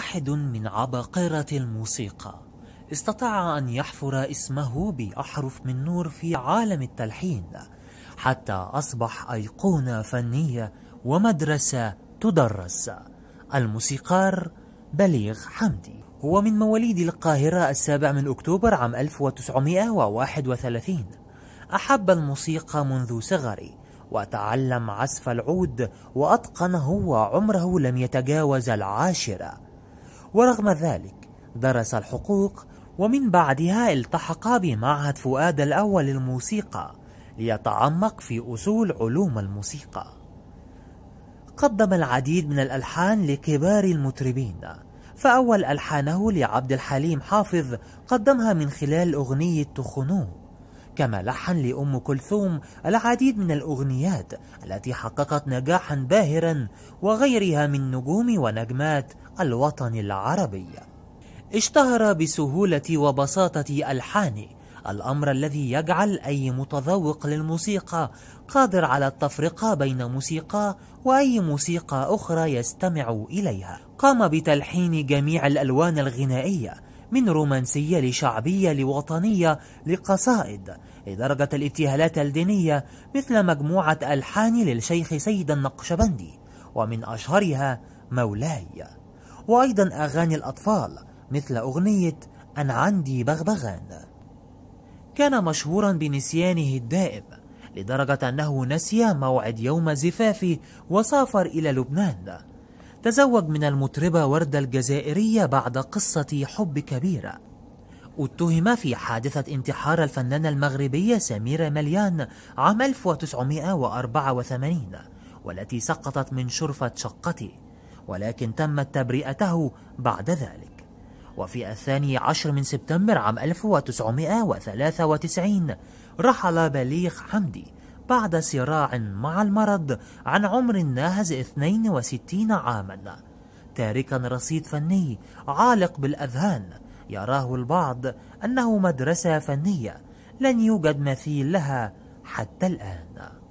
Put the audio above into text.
واحد من عباقرة الموسيقى استطاع أن يحفر اسمه بأحرف من نور في عالم التلحين حتى أصبح أيقونة فنية ومدرسة تدرس الموسيقار بليغ حمدي هو من مواليد القاهرة السابع من أكتوبر عام 1931 أحب الموسيقى منذ صغره وتعلم عزف العود وأتقنه وعمره لم يتجاوز العاشرة ورغم ذلك درس الحقوق ومن بعدها التحق بمعهد فؤاد الأول للموسيقى ليتعمق في أصول علوم الموسيقى قدم العديد من الألحان لكبار المطربين فأول ألحانه لعبد الحليم حافظ قدمها من خلال أغنية تخنوق كما لحن لأم كلثوم العديد من الأغنيات التي حققت نجاحا باهرا وغيرها من نجوم ونجمات الوطن العربي اشتهر بسهولة وبساطة ألحانه الأمر الذي يجعل أي متذوق للموسيقى قادر على التفرقة بين موسيقى وأي موسيقى أخرى يستمع إليها قام بتلحين جميع الألوان الغنائية من رومانسية لشعبية لوطنية لقصائد لدرجة الابتهالات الدينية مثل مجموعة ألحان للشيخ سيد النقشبندي ومن أشهرها مولاي وأيضا أغاني الأطفال مثل أغنية أن عندي بغبغان كان مشهورا بنسيانه الدائم لدرجة أنه نسي موعد يوم زفافه وسافر إلى لبنان تزوج من المطربة وردة الجزائرية بعد قصة حب كبيرة اتهم في حادثة انتحار الفنانة المغربية سميرة مليان عام 1984 والتي سقطت من شرفة شقته ولكن تمت تبرئته بعد ذلك وفي الثاني عشر من سبتمبر عام 1993 رحل بليغ حمدي بعد صراع مع المرض عن عمر ناهز 62 عاما تاركا رصيد فني عالق بالأذهان يراه البعض أنه مدرسة فنية لن يوجد مثيل لها حتى الآن